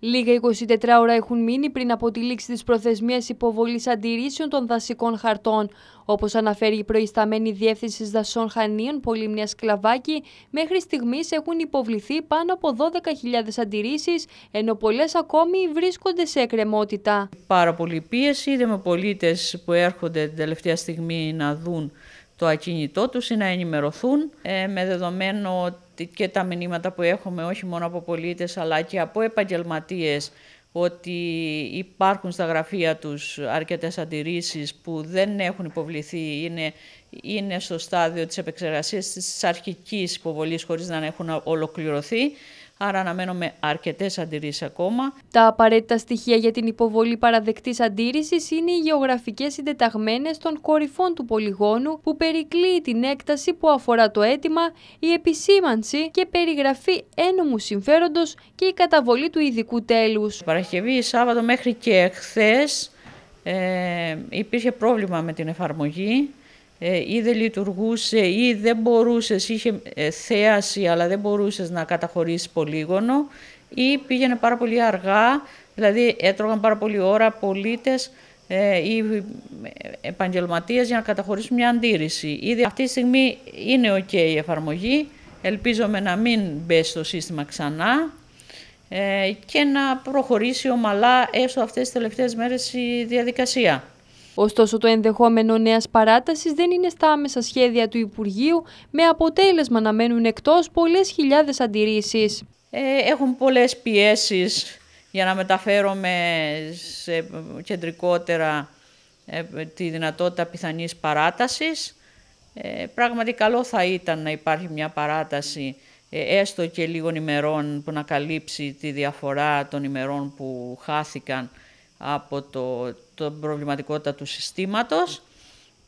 Λίγα 24 ώρα έχουν μείνει πριν από τη λήξη της προθεσμίας υποβολής αντιρρήσεων των δασικών χαρτών. Όπως αναφέρει η προϊσταμένη Διεύθυνση Δασών Χανίων Πολύμνια Σκλαβάκη, μέχρι στιγμής έχουν υποβληθεί πάνω από 12.000 αντιρρήσεις, ενώ πολλές ακόμη βρίσκονται σε εκκρεμότητα. Πάρα πολλή πίεση, είδαμε πολίτες που έρχονται την τελευταία στιγμή να δουν το ακίνητό τους ή να ενημερωθούν ε, με δεδομένο ότι και τα μηνύματα που έχουμε όχι μόνο από πολίτες αλλά και από επαγγελματίες ότι υπάρχουν στα γραφεία τους αρκετές αντιρρήσεις που δεν έχουν υποβληθεί, είναι, είναι στο στάδιο της επεξεργασίας της αρχικής υποβολής χωρίς να έχουν ολοκληρωθεί άρα αναμένουμε αρκετές αντιρρήσεις ακόμα. Τα απαραίτητα στοιχεία για την υποβολή παραδεκτής αντίρρησης είναι οι γεωγραφικές συντεταγμένες των κορυφών του πολυγόνου που περικλείει την έκταση που αφορά το αίτημα, η επισήμανση και περιγραφή ένομου συμφέροντος και η καταβολή του ειδικού τέλους. Παρασκευή, Σάββατο μέχρι και χθες Ε, υπήρχε πρόβλημα με την εφαρμογή. Ε, ή δεν λειτουργούσε ή δεν μπορούσες, είχε ε, θέαση αλλά δεν μπορούσες να καταχωρήσεις πολύγωνο ή πήγαινε πάρα πολύ αργά, δηλαδή έτρωγαν πάρα πολύ ώρα πολίτες ε, ή επαγγελματίες για να καταχωρήσουν μια αντίρρηση. Ήδη αυτή τη στιγμή είναι ok η εφαρμογή, ελπίζομαι να μην μπέσει στο σύστημα ξανά και να προχωρήσει ομαλά έστω αυτές τις τελευταίες μέρες η διαδικασία. Ωστόσο, το ενδεχόμενο νέας παράτασης δεν είναι στα άμεσα σχέδια του Υπουργείου, με αποτέλεσμα να μένουν εκτός πολλές χιλιάδες αντιρρήσεις. Ε, έχουν πολλές πιέσεις για να μεταφέρομαι σε κεντρικότερα ε, τη δυνατότητα πιθανής παράτασης. Ε, πράγματι καλό θα ήταν να υπάρχει μια παράταση ε, έστω και λίγων ημερών που να καλύψει τη διαφορά των ημερών που χάθηκαν από το το προβληματικότητα του συστήματος,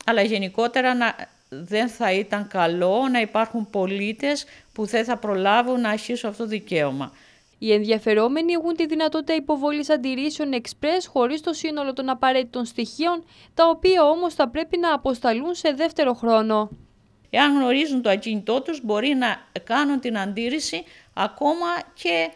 αλλά γενικότερα να, δεν θα ήταν καλό να υπάρχουν πολίτες που δεν θα προλάβουν να αρχίσουν αυτό το δικαίωμα. Οι ενδιαφερόμενοι έχουν τη δυνατότητα υποβολής αντιρρήσεων εξπρές χωρίς το σύνολο των απαραίτητων στοιχείων, τα οποία όμως θα πρέπει να αποσταλούν σε δεύτερο χρόνο. Εάν γνωρίζουν το ακίνητό τους μπορεί να κάνουν την αντίρρηση ακόμα και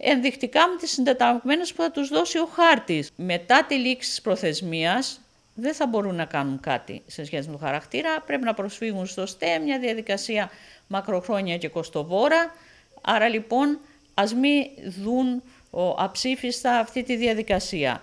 ενδεικτικά με τις συντεταγμένες που θα τους δώσει ο χάρτης. Μετά τη λήξη της προθεσμίας δεν θα μπορούν να κάνουν κάτι σε σχέση με το χαρακτήρα, πρέπει να προσφύγουν στο ΣΤΕ, μια διαδικασία μακροχρόνια και κοστοβόρα, άρα λοιπόν ας μην δουν ο, αψήφιστα αυτή τη διαδικασία.